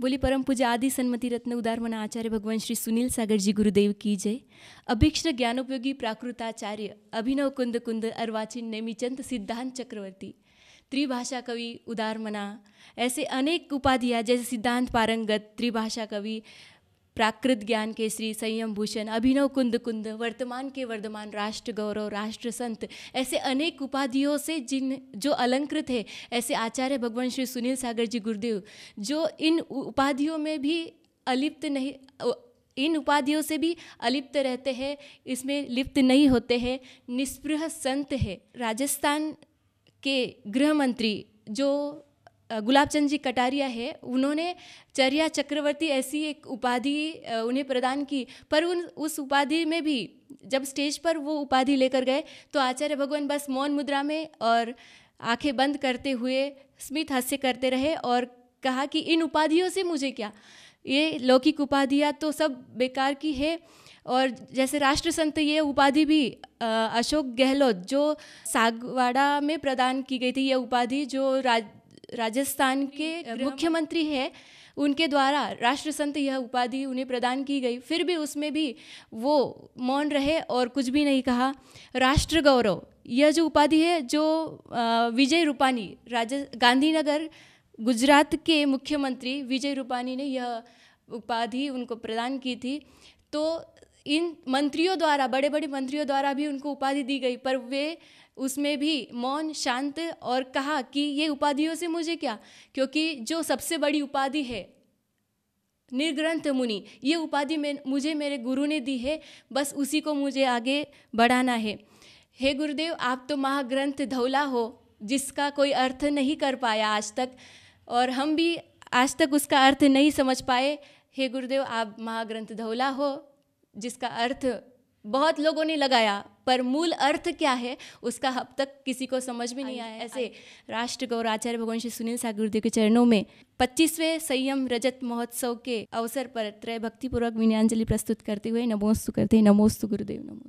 बोली परम पूजा आदि सन्मति रत्न उदार मना आचार्य भगवान श्री सुनील सागर जी गुरुदेव की जय अभीक्ष्ण ज्ञानोपयोगी प्राकृताचार्य अभिनव कुंद कुंद अर्वाचीन नेमिचंद सिद्धांत चक्रवर्ती त्रिभाषा कवि उदार मना ऐसे अनेक उपाधियाँ जैसे सिद्धांत पारंगत त्रिभाषा कवि प्राकृत ज्ञान के श्री संयम भूषण अभिनव कुंद कुंद वर्तमान के वर्धमान राष्ट्र गौरव राष्ट्र संत ऐसे अनेक उपाधियों से जिन जो अलंकृत है ऐसे आचार्य भगवान श्री सुनील सागर जी गुरुदेव जो इन उपाधियों में भी अलिप्त नहीं इन उपाधियों से भी अलिप्त रहते हैं इसमें लिप्त नहीं होते हैं निष्पृह संत है राजस्थान के गृह मंत्री जो गुलाब चंद जी कटारिया है उन्होंने चर्या चक्रवर्ती ऐसी एक उपाधि उन्हें प्रदान की पर उन उस उपाधि में भी जब स्टेज पर वो उपाधि लेकर गए तो आचार्य भगवान बस मौन मुद्रा में और आंखें बंद करते हुए स्मित हास्य करते रहे और कहा कि इन उपाधियों से मुझे क्या ये लौकिक उपाधियाँ तो सब बेकार की है और जैसे राष्ट्र संत ये उपाधि भी अशोक गहलोत जो सागवाड़ा में प्रदान की गई थी ये उपाधि जो राज राजस्थान के मुख्यमंत्री है उनके द्वारा राष्ट्रसंत यह उपाधि उन्हें प्रदान की गई फिर भी उसमें भी वो मौन रहे और कुछ भी नहीं कहा राष्ट्र गौरव यह जो उपाधि है जो विजय रूपानी राज गांधीनगर गुजरात के मुख्यमंत्री विजय रूपानी ने यह उपाधि उनको प्रदान की थी तो इन मंत्रियों द्वारा बड़े बड़े मंत्रियों द्वारा भी उनको उपाधि दी गई पर वे उसमें भी मौन शांत और कहा कि ये उपाधियों से मुझे क्या क्योंकि जो सबसे बड़ी उपाधि है निर्ग्रंथ मुनि ये उपाधि मुझे मेरे गुरु ने दी है बस उसी को मुझे आगे बढ़ाना है हे गुरुदेव आप तो महाग्रंथ धौला हो जिसका कोई अर्थ नहीं कर पाया आज तक और हम भी आज तक उसका अर्थ नहीं समझ पाए हे गुरुदेव आप महाग्रंथ धौला हो जिसका अर्थ बहुत लोगों ने लगाया पर मूल अर्थ क्या है उसका अब तक किसी को समझ में नहीं आया ऐसे राष्ट्र गौर आचार्य भगवान श्री सुनील गुरुदेव के चरणों में 25वें संयम रजत महोत्सव के अवसर पर त्रय भक्तिपूर्वक विनयांजलि प्रस्तुत करते हुए नमोस्तु करते हैं नमोस्तु गुरुदेव नमो